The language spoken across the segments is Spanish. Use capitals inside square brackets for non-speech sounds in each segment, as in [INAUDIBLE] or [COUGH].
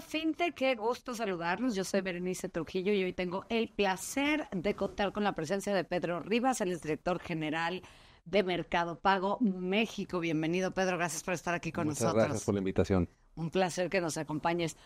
FinTech, qué gusto saludarlos. Yo soy Berenice Trujillo y hoy tengo el placer de contar con la presencia de Pedro Rivas, el director general de Mercado Pago México. Bienvenido, Pedro. Gracias por estar aquí con Muchas nosotros. Gracias por la invitación. Un placer que nos acompañes.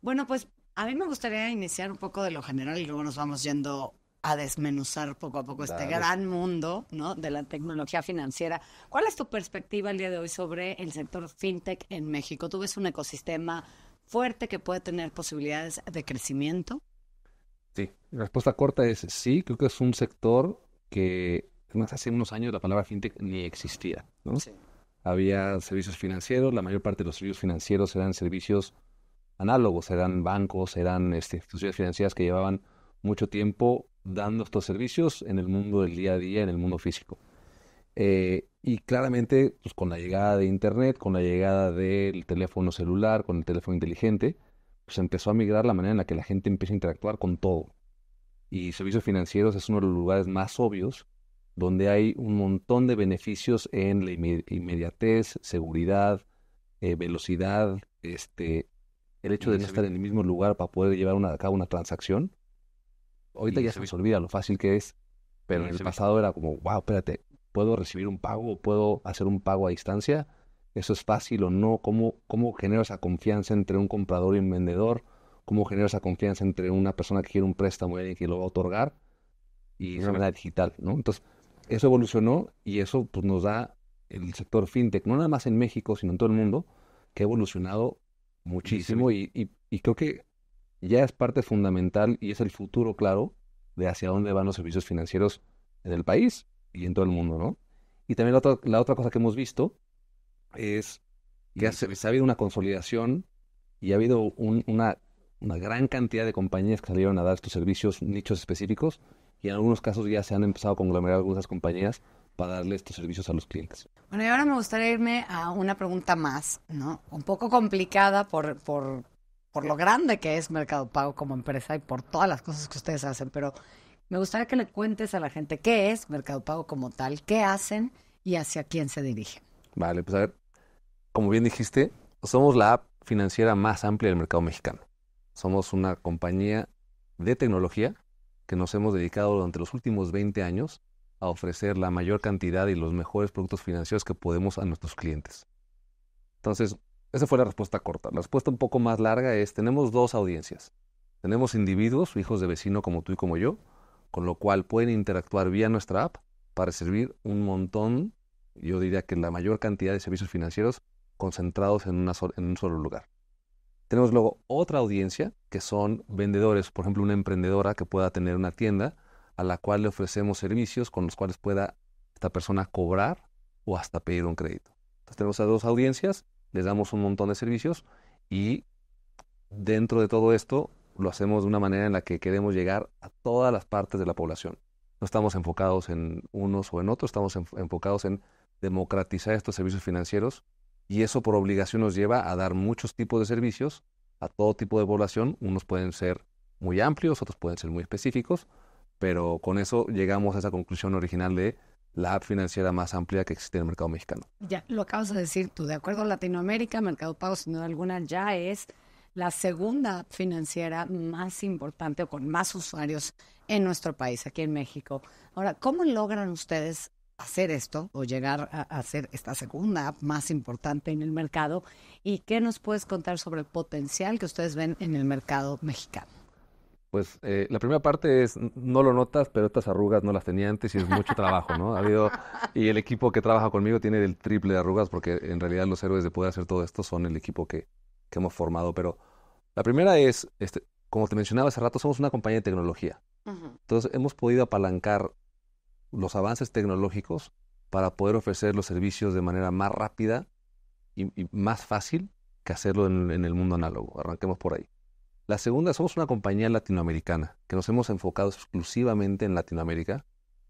Bueno, pues a mí me gustaría iniciar un poco de lo general y luego nos vamos yendo a desmenuzar poco a poco este gran mundo ¿no? de la tecnología financiera. ¿Cuál es tu perspectiva el día de hoy sobre el sector fintech en México? ¿Tú ves un ecosistema fuerte que puede tener posibilidades de crecimiento? Sí, la respuesta corta es sí, creo que es un sector que hace unos años la palabra fintech ni existía, ¿no? Había servicios financieros, la mayor parte de los servicios financieros eran servicios análogos, eran bancos, eran este, instituciones financieras que llevaban mucho tiempo dando estos servicios en el mundo del día a día, en el mundo físico. Eh, y claramente, pues, con la llegada de Internet, con la llegada del teléfono celular, con el teléfono inteligente, pues empezó a migrar la manera en la que la gente empieza a interactuar con todo. Y servicios financieros es uno de los lugares más obvios donde hay un montón de beneficios en la inmediatez, seguridad, eh, velocidad, este, el hecho de no estar en el mismo lugar para poder llevar a cabo una transacción. Ahorita ya se me olvida lo fácil que es, pero en el pasado era como, wow, espérate, puedo recibir un pago, puedo hacer un pago a distancia, eso es fácil o no, cómo, cómo genero esa confianza entre un comprador y un vendedor, cómo genero esa confianza entre una persona que quiere un préstamo y alguien que lo va a otorgar y es una manera digital, ¿no? Entonces, eso evolucionó y eso pues, nos da el sector fintech, no nada más en México, sino en todo el mundo, que ha evolucionado muchísimo Y, y, y, creo que ya es parte fundamental y es el futuro claro de hacia dónde van los servicios financieros en el país y en todo el mundo, ¿no? Y también la otra, la otra cosa que hemos visto es que ha, ha habido una consolidación y ha habido una, gran cantidad de compañías que salieron a dar estos servicios, nichos específicos, y en algunos casos ya se han empezado a conglomerar algunas compañías para darle estos servicios a los clientes. Bueno, y ahora me gustaría irme a una pregunta más, ¿no? Un poco complicada por, por, por lo grande que es Mercado Pago como empresa y por todas las cosas que ustedes hacen, pero me gustaría que le cuentes a la gente qué es Mercado Pago como tal, qué hacen y hacia quién se dirigen. Vale, pues a ver, como bien dijiste, somos la app financiera más amplia del mercado mexicano. Somos una compañía de tecnología que nos hemos dedicado durante los últimos 20 años a ofrecer la mayor cantidad y los mejores productos financieros que podemos a nuestros clientes. Entonces, esa fue la respuesta corta. La respuesta un poco más larga es, tenemos dos audiencias. Tenemos individuos, hijos de vecino como tú y como yo, con lo cual pueden interactuar vía nuestra app para servir un montón, yo diría que la mayor cantidad de servicios financieros concentrados en, en un solo lugar. Tenemos luego otra audiencia que son vendedores, por ejemplo, una emprendedora que pueda tener una tienda a la cual le ofrecemos servicios con los cuales pueda esta persona cobrar o hasta pedir un crédito. Entonces tenemos a dos audiencias, les damos un montón de servicios y dentro de todo esto lo hacemos de una manera en la que queremos llegar a todas las partes de la población. No estamos enfocados en unos o en otros, estamos enfocados en democratizar estos servicios financieros y eso por obligación nos lleva a dar muchos tipos de servicios a todo tipo de población. Unos pueden ser muy amplios, otros pueden ser muy específicos, pero con eso llegamos a esa conclusión original de la app financiera más amplia que existe en el mercado mexicano. Ya, lo acabas de decir tú, de acuerdo a Latinoamérica, Mercado Pago sin duda alguna ya es la segunda financiera más importante o con más usuarios en nuestro país, aquí en México. Ahora, ¿cómo logran ustedes hacer esto o llegar a ser esta segunda más importante en el mercado? ¿Y qué nos puedes contar sobre el potencial que ustedes ven en el mercado mexicano? Pues eh, la primera parte es, no lo notas, pero estas arrugas no las tenía antes y es mucho trabajo, ¿no? Ha habido, y el equipo que trabaja conmigo tiene el triple de arrugas porque en realidad los héroes de poder hacer todo esto son el equipo que, que hemos formado, pero la primera es, este, como te mencionaba hace rato, somos una compañía de tecnología. Entonces hemos podido apalancar los avances tecnológicos para poder ofrecer los servicios de manera más rápida y, más fácil que hacerlo en, en, el mundo análogo. Arranquemos por ahí. La segunda, somos una compañía latinoamericana que nos hemos enfocado exclusivamente en Latinoamérica.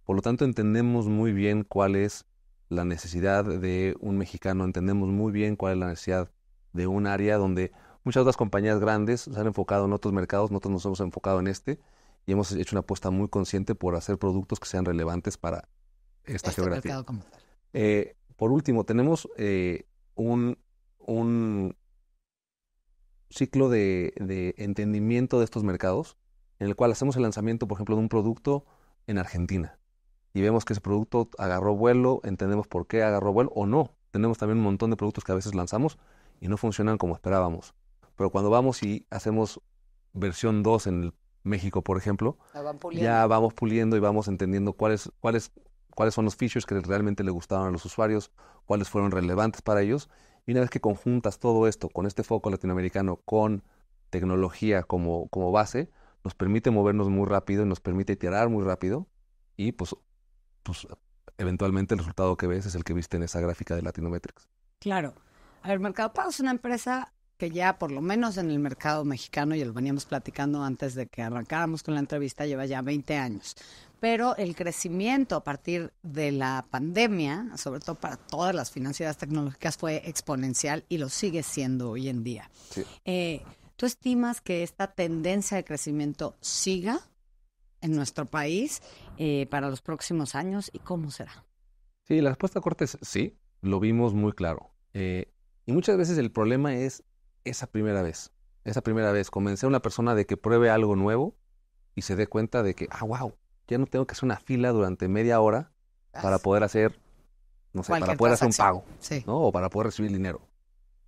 Por lo tanto, entendemos muy bien cuál es la necesidad de un mexicano, entendemos muy bien cuál es la necesidad de un área donde Muchas otras compañías grandes se han enfocado en otros mercados, nosotros nos hemos enfocado en este y hemos hecho una apuesta muy consciente por hacer productos que sean relevantes para esta este geografía. Eh, por último, tenemos eh, un, ciclo de, de entendimiento de estos mercados en el cual hacemos el lanzamiento, por ejemplo, de un producto en Argentina y vemos que ese producto agarró vuelo, entendemos por qué agarró vuelo o no. Tenemos también un montón de productos que a veces lanzamos y no funcionan como esperábamos. Pero cuando vamos y hacemos versión 2 en el México, por ejemplo, ya vamos puliendo y vamos entendiendo cuáles, cuáles, cuáles son los features que realmente le gustaron a los usuarios, cuáles fueron relevantes para ellos. Y una vez que conjuntas todo esto con este foco latinoamericano, con tecnología como, como base, nos permite movernos muy rápido y nos permite iterar muy rápido. Y pues, pues eventualmente el resultado que ves es el que viste en esa gráfica de Latinometrics. Claro. A ver, Mercado Pago es una empresa ya por lo menos en el mercado mexicano, y lo veníamos platicando antes de que arrancáramos con la entrevista, lleva ya 20 años. Pero el crecimiento a partir de la pandemia, sobre todo para todas las financieras tecnológicas, fue exponencial y lo sigue siendo hoy en día. Eh, ¿Tú estimas que esta tendencia de crecimiento siga en nuestro país eh, para los próximos años y cómo será? Sí, la respuesta corta es sí, lo vimos muy claro. Eh, y muchas veces el problema es esa primera vez, esa primera vez, convencer a una persona de que pruebe algo nuevo y se dé cuenta de que, ah, wow, ya no tengo que hacer una fila durante media hora para poder hacer, no sé, para poder hacer un pago, sí. ¿no? O para poder recibir dinero.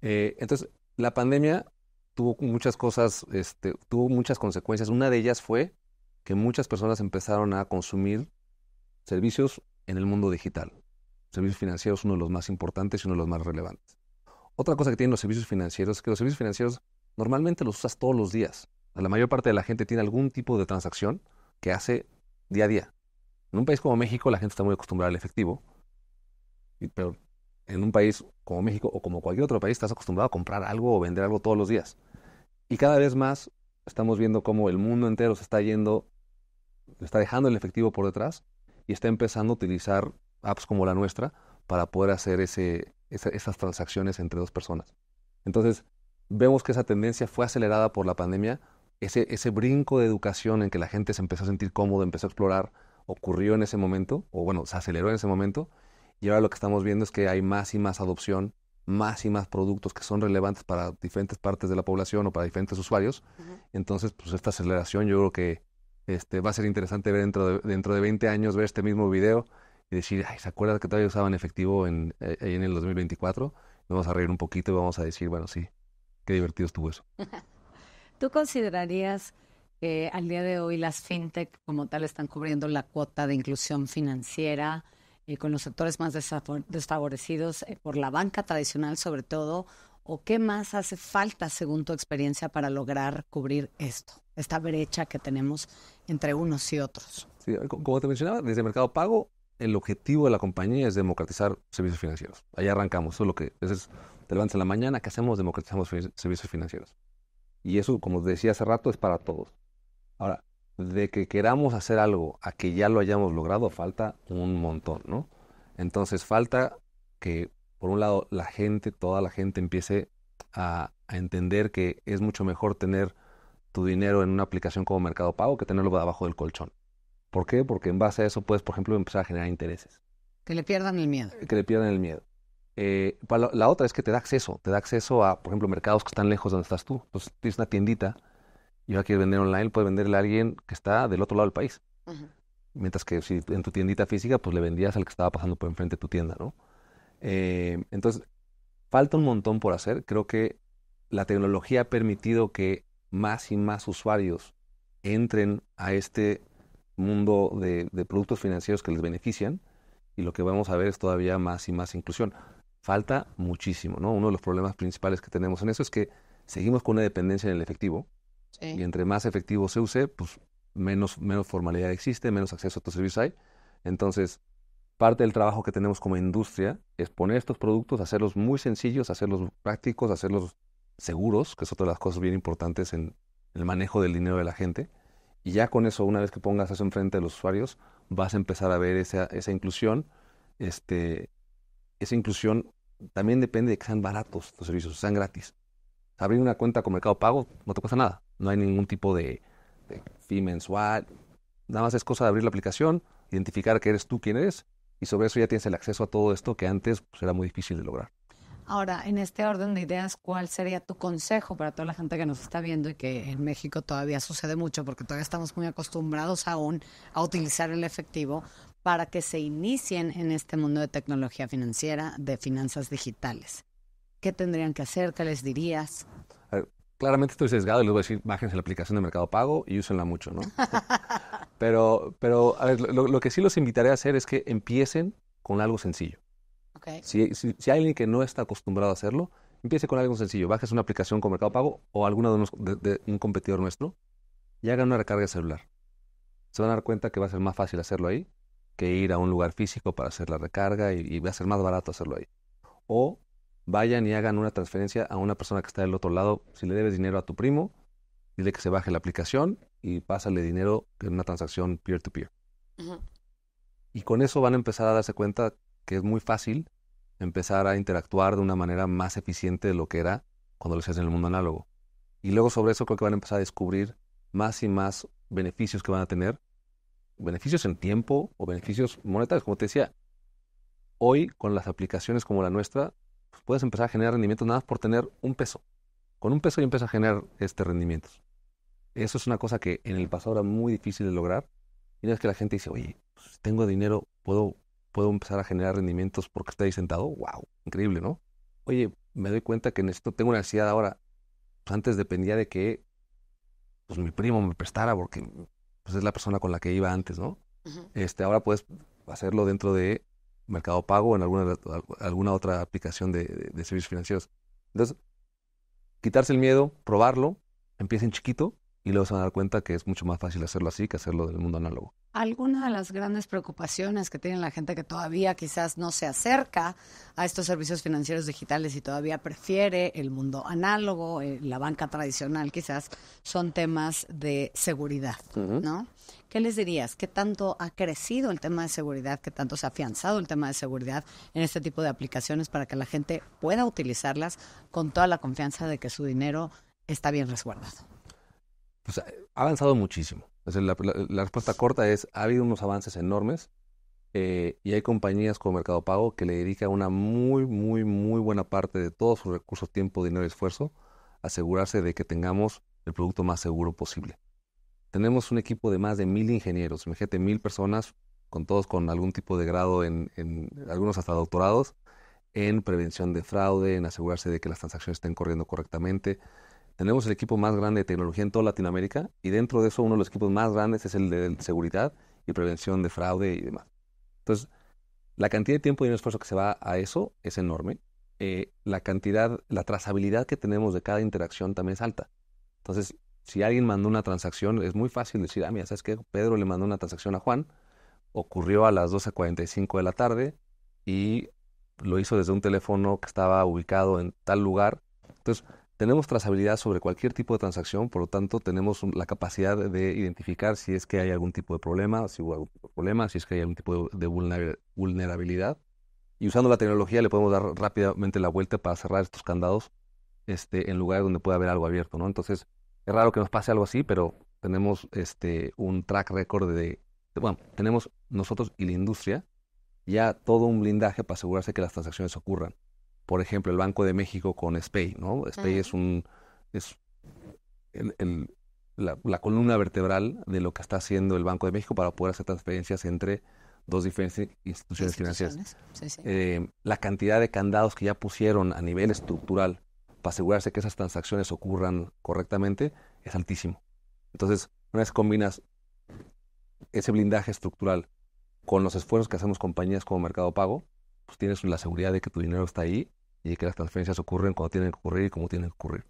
Eh, entonces, la pandemia tuvo muchas cosas, este, tuvo muchas consecuencias. Una de ellas fue que muchas personas empezaron a consumir servicios en el mundo digital. Servicios financieros, uno de los más importantes y uno de los más relevantes. Otra cosa que tienen los servicios financieros es que los servicios financieros normalmente los usas todos los días. La mayor parte de la gente tiene algún tipo de transacción que hace día a día. En un país como México la gente está muy acostumbrada al efectivo, pero en un país como México o como cualquier otro país estás acostumbrado a comprar algo o vender algo todos los días. Y cada vez más estamos viendo cómo el mundo entero se está yendo, está dejando el efectivo por detrás y está empezando a utilizar apps como la nuestra para poder hacer ese, esas transacciones entre dos personas. Entonces, vemos que esa tendencia fue acelerada por la pandemia. Ese, ese brinco de educación en que la gente se empezó a sentir cómodo, empezó a explorar, ocurrió en ese momento, o bueno, se aceleró en ese momento. Y ahora lo que estamos viendo es que hay más y más adopción, más y más productos que son relevantes para diferentes partes de la población o para diferentes usuarios. Entonces, pues esta aceleración yo creo que este, va a ser interesante ver dentro de, dentro de 20 años, ver este mismo video y decir, ay, ¿se acuerdan que todavía usaban efectivo en, eh, en el 2024? vamos a reír un poquito y vamos a decir, bueno, sí, qué divertido estuvo eso. [LAUGHS] ¿Tú considerarías que al día de hoy las fintech como tal están cubriendo la cuota de inclusión financiera y eh, con los sectores más desfavorecidos eh, por la banca tradicional sobre todo? ¿O qué más hace falta según tu experiencia para lograr cubrir esto, esta brecha que tenemos entre unos y otros? como te mencionaba, desde Mercado Pago el objetivo de la compañía es democratizar servicios financieros. Ahí arrancamos. Eso es lo que es, te levantas en la mañana, ¿qué hacemos? Democratizamos servicios financieros. Y eso, como decía hace rato, es para todos. Ahora, de que queramos hacer algo a que ya lo hayamos logrado, falta un montón, ¿no? Entonces falta que, por un lado, la gente, toda la gente empiece a, a entender que es mucho mejor tener tu dinero en una aplicación como Mercado Pago que tenerlo debajo del colchón. ¿Por qué? Porque en base a eso puedes, por ejemplo, empezar a generar intereses. Que le pierdan el miedo. Que le pierdan el miedo. Eh, la, otra es que te da acceso, te da acceso a, por ejemplo, mercados que están lejos de donde estás tú. Entonces tienes una tiendita y a quieres vender online, puedes venderle a alguien que está del otro lado del país. Mientras que si en tu tiendita física, pues le vendías al que estaba pasando por enfrente de tu tienda, ¿no? Eh, entonces, falta un montón por hacer. Creo que la tecnología ha permitido que más y más usuarios entren a este mundo de, productos financieros que les benefician y lo que vamos a ver es todavía más y más inclusión. Falta muchísimo, ¿no? Uno de los problemas principales que tenemos en eso es que seguimos con una dependencia en el efectivo y entre más efectivo se use, pues menos, menos formalidad existe, menos acceso a estos servicios hay. Entonces, parte del trabajo que tenemos como industria es poner estos productos, hacerlos muy sencillos, hacerlos prácticos, hacerlos seguros, que es otra de las cosas bien importantes en el manejo del dinero de la gente y ya con eso, una vez que pongas eso enfrente de los usuarios, vas a empezar a ver esa, esa inclusión. Este, esa inclusión también depende de que sean baratos los servicios, sean gratis. Abrir una cuenta con Mercado Pago no te cuesta nada. No hay ningún tipo de, fee mensual. Nada más es cosa de abrir la aplicación, identificar que eres tú quién eres, y sobre eso ya tienes el acceso a todo esto que antes pues, era muy difícil de lograr. Ahora, en este orden de ideas, ¿cuál sería tu consejo para toda la gente que nos está viendo y que en México todavía sucede mucho, porque todavía estamos muy acostumbrados aún a utilizar el efectivo para que se inicien en este mundo de tecnología financiera, de finanzas digitales? ¿Qué tendrían que hacer? ¿Qué les dirías? claramente estoy sesgado y les voy a decir, bájense la aplicación de Mercado Pago y úsenla mucho, ¿no? [LAUGHS] pero, pero, a ver, lo que sí los invitaré a hacer es que empiecen con algo sencillo. Si, hay alguien que no está acostumbrado a hacerlo, empiece con algo sencillo. Bajes una aplicación con Mercado Pago o alguna de, un competidor nuestro y hagan una recarga celular. Se van a dar cuenta que va a ser más fácil hacerlo ahí que ir a un lugar físico para hacer la recarga y, va a ser más barato hacerlo ahí. O vayan y hagan una transferencia a una persona que está del otro lado. Si le debes dinero a tu primo, dile que se baje la aplicación y pásale dinero en una transacción peer-to-peer. Y con eso van a empezar a darse cuenta que es muy fácil empezar a interactuar de una manera más eficiente de lo que era cuando lo hacías en el mundo análogo. Y luego sobre eso creo que van a empezar a descubrir más y más beneficios que van a tener, beneficios en tiempo o beneficios monetarios. Como te decía, hoy con las aplicaciones como la nuestra, pues, puedes empezar a generar rendimientos nada más por tener un peso. Con un peso ya empiezas a generar este rendimientos. Eso es una cosa que en el pasado era muy difícil de lograr. Y no es que la gente dice, oye, pues, tengo dinero, puedo puedo empezar a generar rendimientos porque estoy ahí sentado, wow, increíble, ¿no? Oye, me doy cuenta que necesito, tengo una ansiedad ahora. Pues, antes dependía de que pues mi primo me prestara porque pues es la persona con la que iba antes, ¿no? Este, ahora puedes hacerlo dentro de Mercado Pago o en alguna, alguna otra aplicación de, servicios financieros. Entonces, quitarse el miedo, probarlo, empiecen chiquito y luego se a dar cuenta que es mucho más fácil hacerlo así que hacerlo del mundo análogo. Algunas de las grandes preocupaciones que tiene la gente que todavía quizás no se acerca a estos servicios financieros digitales y todavía prefiere el mundo análogo, eh, la banca tradicional quizás, son temas de seguridad, ¿no? ¿Qué les dirías? ¿Qué tanto ha crecido el tema de seguridad? ¿Qué tanto se ha afianzado el tema de seguridad en este tipo de aplicaciones para que la gente pueda utilizarlas con toda la confianza de que su dinero está bien resguardado? pues, ha avanzado muchísimo. la, respuesta corta es, ha habido unos avances enormes eh, y hay compañías como Mercado Pago que le dedican una muy, muy, muy buena parte de todos sus recursos, tiempo, dinero y esfuerzo a asegurarse de que tengamos el producto más seguro posible. Tenemos un equipo de más de mil ingenieros, imagínate mil personas, con todos con algún tipo de grado, en, en algunos hasta doctorados, en prevención de fraude, en asegurarse de que las transacciones estén corriendo correctamente, tenemos el equipo más grande de tecnología en toda Latinoamérica y dentro de eso uno de los equipos más grandes es el de seguridad y prevención de fraude y demás. Entonces, la cantidad de tiempo y el esfuerzo que se va a eso es enorme. Eh, la cantidad, la trazabilidad que tenemos de cada interacción también es alta. Entonces, si alguien mandó una transacción, es muy fácil decir, ah, mira, ¿sabes qué? Pedro le mandó una transacción a Juan, ocurrió a las 12.45 de la tarde y lo hizo desde un teléfono que estaba ubicado en tal lugar. Entonces, tenemos trazabilidad sobre cualquier tipo de transacción, por lo tanto tenemos la capacidad de identificar si es que hay algún tipo de problema, si hubo algún tipo de problema, si es que hay algún tipo de vulnerabilidad. Y usando la tecnología le podemos dar rápidamente la vuelta para cerrar estos candados este, en lugares donde pueda haber algo abierto, ¿no? Entonces, es raro que nos pase algo así, pero tenemos este, un track record de, bueno, tenemos nosotros y la industria ya todo un blindaje para asegurarse que las transacciones ocurran por ejemplo, el Banco de México con SPEI, ¿no? SPEI es un es la, columna vertebral de lo que está haciendo el Banco de México para poder hacer transferencias entre dos diferentes instituciones, financieras. Eh, la cantidad de candados que ya pusieron a nivel estructural para asegurarse que esas transacciones ocurran correctamente es altísimo. Entonces, una vez combinas ese blindaje estructural con los esfuerzos que hacemos compañías como Mercado Pago, pues tienes la seguridad de que tu dinero está ahí y que las transferencias ocurren cuando tienen que ocurrir y como tienen que ocurrir.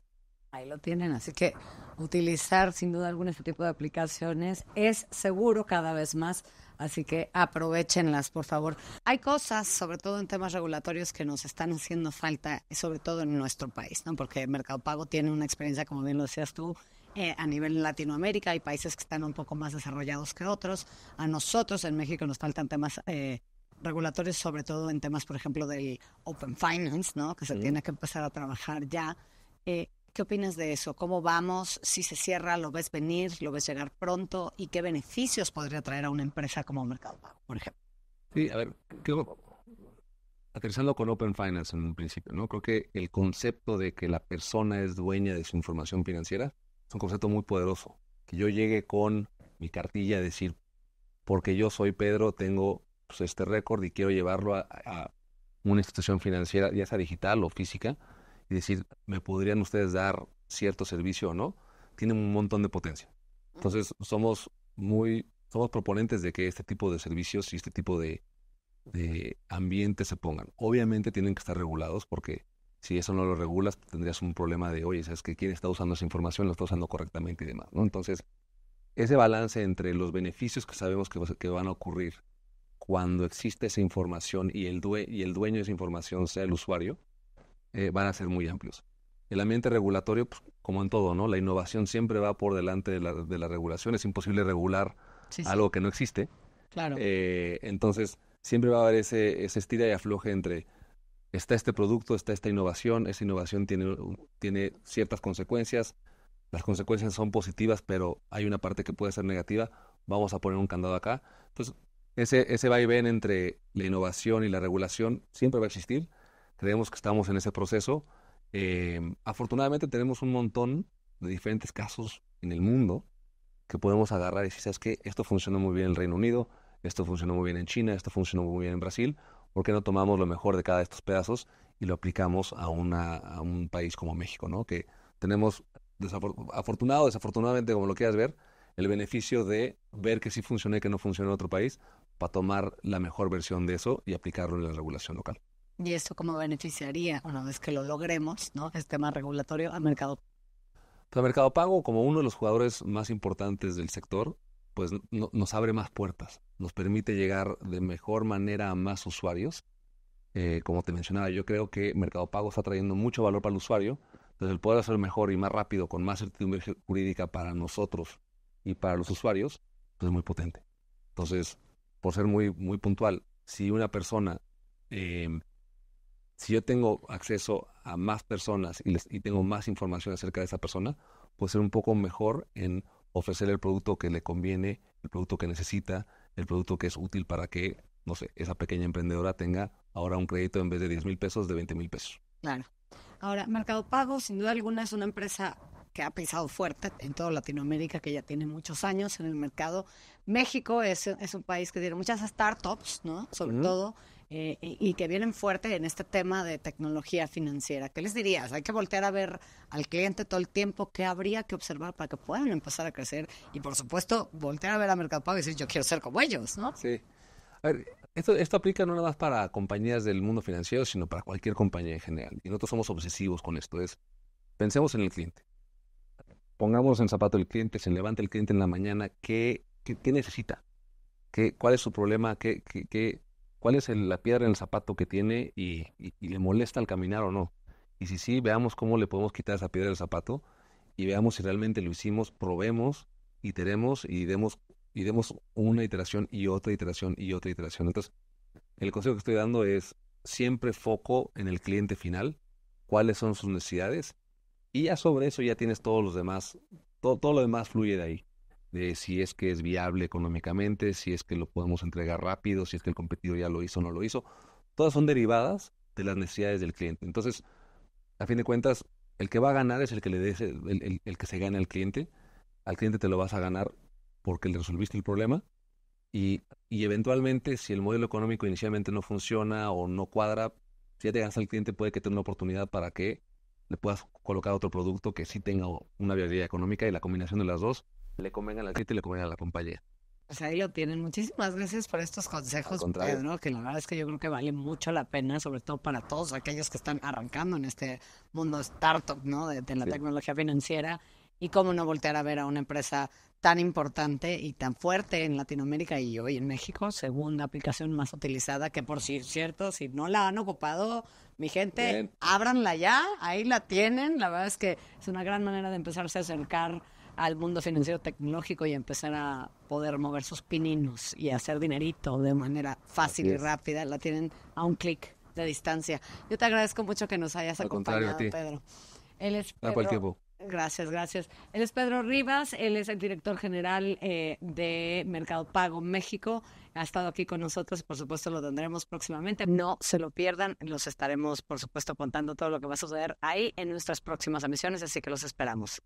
Ahí lo tienen, así que utilizar sin duda alguna este tipo de aplicaciones es seguro cada vez más, así que aprovechenlas, por favor. Hay cosas, sobre todo en temas regulatorios, que nos están haciendo falta, sobre todo en nuestro país, ¿no? porque Mercado Pago tiene una experiencia, como bien lo decías tú, eh, a nivel Latinoamérica, hay países que están un poco más desarrollados que otros. A nosotros en México nos faltan temas eh, regulatorios, sobre todo en temas, por ejemplo, del Open Finance, ¿no? que se tiene que empezar a trabajar ya. Eh, ¿Qué opinas de eso? ¿Cómo vamos? Si se cierra, ¿lo ves venir? ¿Lo ves llegar pronto? ¿Y qué beneficios podría traer a una empresa como Mercado Pago, por ejemplo? Sí, a ver, creo, aterrizando con Open Finance en un principio, ¿no? Creo que el concepto de que la persona es dueña de su información financiera es un concepto muy poderoso. Que yo llegue con mi cartilla a decir, porque yo soy Pedro, tengo pues, este récord y quiero llevarlo a, una institución financiera, ya sea digital o física, y decir, ¿me podrían ustedes dar cierto servicio o no? Tiene un montón de potencia. Entonces, somos muy, somos proponentes de que este tipo de servicios y este tipo de, de ambientes se pongan. Obviamente tienen que estar regulados porque si eso no lo regulas, tendrías un problema de, oye, ¿sabes que quién está usando esa información? ¿Lo está usando correctamente y demás? ¿no? Entonces, ese balance entre los beneficios que sabemos que, que van a ocurrir cuando existe esa información y el, due y el dueño de esa información sea el usuario, eh, van a ser muy amplios. El ambiente regulatorio, pues, como en todo, ¿no? La innovación siempre va por delante de la, regulación. Es imposible regular algo que no existe. Claro. Eh, entonces, siempre va a haber ese, estira y afloje entre está este producto, está esta innovación, esa innovación tiene, tiene ciertas consecuencias, las consecuencias son positivas, pero hay una parte que puede ser negativa, vamos a poner un candado acá. Entonces, ese, ese vaivén entre la innovación y la regulación siempre va a existir. Creemos que estamos en ese proceso. Eh, afortunadamente tenemos un montón de diferentes casos en el mundo que podemos agarrar y decir, ¿sabes qué? Esto funcionó muy bien en el Reino Unido, esto funcionó muy bien en China, esto funcionó muy bien en Brasil. ¿Por qué no tomamos lo mejor de cada de estos pedazos y lo aplicamos a, una, a un país como México, ¿no? Que tenemos, afortunado desafortunadamente, como lo quieras ver, el beneficio de ver que sí funcionó y que no funcionó en otro país, para tomar la mejor versión de eso y aplicarlo en la regulación local. ¿Y esto cómo beneficiaría una vez que lo logremos, ¿no? Este tema regulatorio a Mercado Pago? Mercado Pago, como uno de los jugadores más importantes del sector, pues nos abre más puertas, nos permite llegar de mejor manera a más usuarios. Eh, como te mencionaba, yo creo que Mercado Pago está trayendo mucho valor para el usuario, entonces el poder hacer mejor y más rápido, con más certidumbre jurídica para nosotros y para los usuarios, pues es muy potente. Entonces, por ser muy, muy puntual, si una persona, em, si yo tengo acceso a más personas y, tengo más información acerca de esa persona, puede ser un poco mejor en ofrecer el producto que le conviene, el producto que necesita, el producto que es útil para que, no sé, esa pequeña emprendedora tenga ahora un crédito en vez de 10 mil pesos, de 20 mil pesos. Claro. Ahora, Mercado Pago, sin duda alguna, es una empresa que ha pisado fuerte en toda Latinoamérica, que ya tiene muchos años en el mercado. México es, un país que tiene muchas startups, ¿no? Sobre todo, eh, y, que vienen fuerte en este tema de tecnología financiera. ¿Qué les dirías? Hay que voltear a ver al cliente todo el tiempo, qué habría que observar para que puedan empezar a crecer y, por supuesto, voltear a ver a Mercado Pago y decir, yo quiero ser como ellos, ¿no? Sí. A ver, esto, esto aplica no nada más para compañías del mundo financiero, sino para cualquier compañía en general. Y nosotros somos obsesivos con esto. Es, pensemos en el cliente. Pongamos en zapato el cliente, se levanta el cliente en la mañana, ¿qué, qué, necesita? ¿Qué, ¿Cuál es su problema? ¿Qué, cuál es la piedra en el zapato que tiene y, le molesta al caminar o no? Y si sí, veamos cómo le podemos quitar esa piedra del zapato y veamos si realmente lo hicimos, probemos, iteremos y demos, y demos una iteración y otra iteración y otra iteración. Entonces, el consejo que estoy dando es siempre foco en el cliente final, cuáles son sus necesidades y ya sobre eso ya tienes todos los demás, todo, todo lo demás fluye de ahí, de si es que es viable económicamente, si es que lo podemos entregar rápido, si es que el competidor ya lo hizo o no lo hizo. Todas son derivadas de las necesidades del cliente. Entonces, a fin de cuentas, el que va a ganar es el que le des, el, que se gane al cliente. Al cliente te lo vas a ganar porque le resolviste el problema. Y, y eventualmente, si el modelo económico inicialmente no funciona o no cuadra, si ya te ganas al cliente, puede que tenga una oportunidad para que le puedas colocar otro producto que sí tenga una viabilidad económica y la combinación de las dos le convenga a la gente y le convenga a la compañía. Pues ahí lo tienen. Muchísimas gracias por estos consejos, Pedro, pues, que la verdad es que yo creo que vale mucho la pena, sobre todo para todos aquellos que están arrancando en este mundo startup, ¿no? De, la tecnología financiera y cómo no voltear a ver a una empresa tan importante y tan fuerte en Latinoamérica y hoy en México, segunda aplicación más utilizada, que por cierto, si no la han ocupado, mi gente, ábranla ya, ahí la tienen, la verdad es que es una gran manera de empezarse a acercar al mundo financiero tecnológico y empezar a poder mover sus pininos y hacer dinerito de manera fácil y rápida, la tienen a un clic de distancia. Yo te agradezco mucho que nos hayas acompañado, Pedro. Pedro Gracias, gracias. Él es Pedro Rivas, él es el director general eh, de Mercado Pago México. Ha estado aquí con nosotros, y por supuesto lo tendremos próximamente. No se lo pierdan, los estaremos, por supuesto, contando todo lo que va a suceder ahí en nuestras próximas emisiones, así que los esperamos.